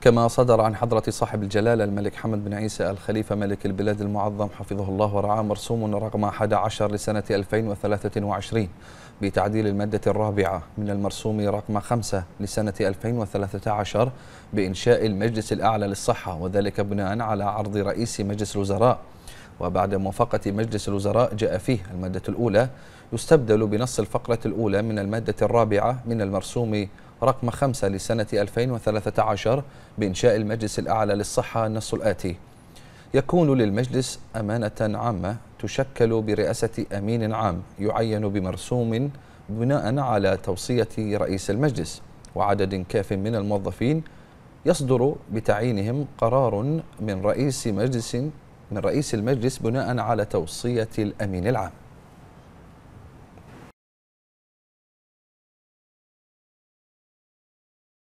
كما صدر عن حضرة صاحب الجلالة الملك حمد بن عيسى الخليفة ملك البلاد المعظم حفظه الله ورعاه مرسوم رقم 11 لسنة 2023 بتعديل المادة الرابعة من المرسوم رقم 5 لسنة 2013 بإنشاء المجلس الأعلى للصحة وذلك بناء على عرض رئيس مجلس الوزراء وبعد موافقة مجلس الوزراء جاء فيه المادة الأولى يستبدل بنص الفقرة الأولى من المادة الرابعة من المرسوم رقم 5 لسنة 2013 بإنشاء المجلس الأعلى للصحة النص الآتي يكون للمجلس أمانة عامة تشكل برئاسة أمين عام يعين بمرسوم بناء على توصية رئيس المجلس وعدد كاف من الموظفين يصدر بتعيينهم قرار من رئيس مجلس من رئيس المجلس بناء على توصية الأمين العام